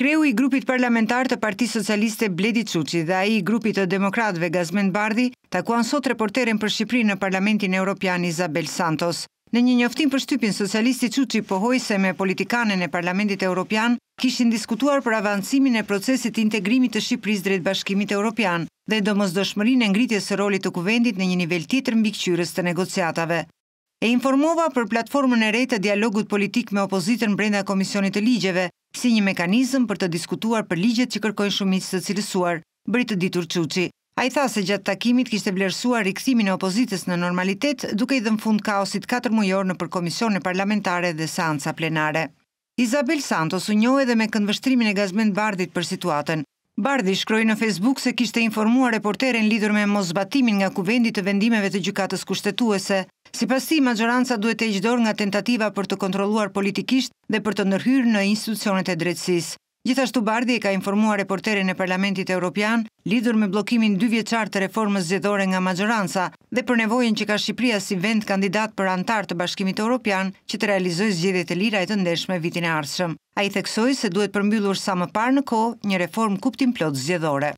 Kreu i grupit parlamentar të Parti Socialiste Bledi Cuci dhe i grupit të demokratve Gazmen Bardi takuan sot reporterin për Shqipri në Parlamentin Europian Isabel Santos. Në një njoftim për shtypin, socialisti Cuci pohoj se me politikanën e Parlamentit Europian kishin diskutuar për avancimin e procesit integrimit të Shqipëris drejt bashkimit Europian dhe do mos dëshmërin e ngritjes e rolit të kuvendit në një nivel tjetër mbikqyres të negociatave. E informova për platformën e rejtë të dialogut politik me opozitën brenda Komisionit të Ligjeve, si një mekanizm për të diskutuar për ligjet që kërkojnë shumicë së cilësuar, bëri të ditur Quqi. A i tha se gjatë takimit kishte vlerësuar rikthimin e opozitës në normalitet, duke i dhënë në fund kaosit 4 mujor në përkomisione parlamentare dhe seanca plenare. Isabel Santos u njohë edhe me këndvështrimin e Gazmend bardit për situaten, Bardhi shkroi në Facebook se kishte informuar reporterin lidur me mosbatimin nga kuvendit të vendimeve të gjykatës kushtetuese. Si pas ti, majoranca duhet e gjdor nga tentativa për të kontroluar politikisht dhe për të nërhyrë në institucionet e drejtsis. Gjithashtu Bardhi e ka informuar reporterin e Parlamentit Europian lidur me blokimin 2 vjeqar të reformës zjedhore nga Majoransa dhe për nevojnë që ka Shqipria si vend kandidat për antar të bashkimit Europian që të realizoj zgjedhjet e lira e të ndeshme vitin e arshëm. A i theksoj se duhet përmbyllur sa më par në ko një reform kuptim plot zjedhore.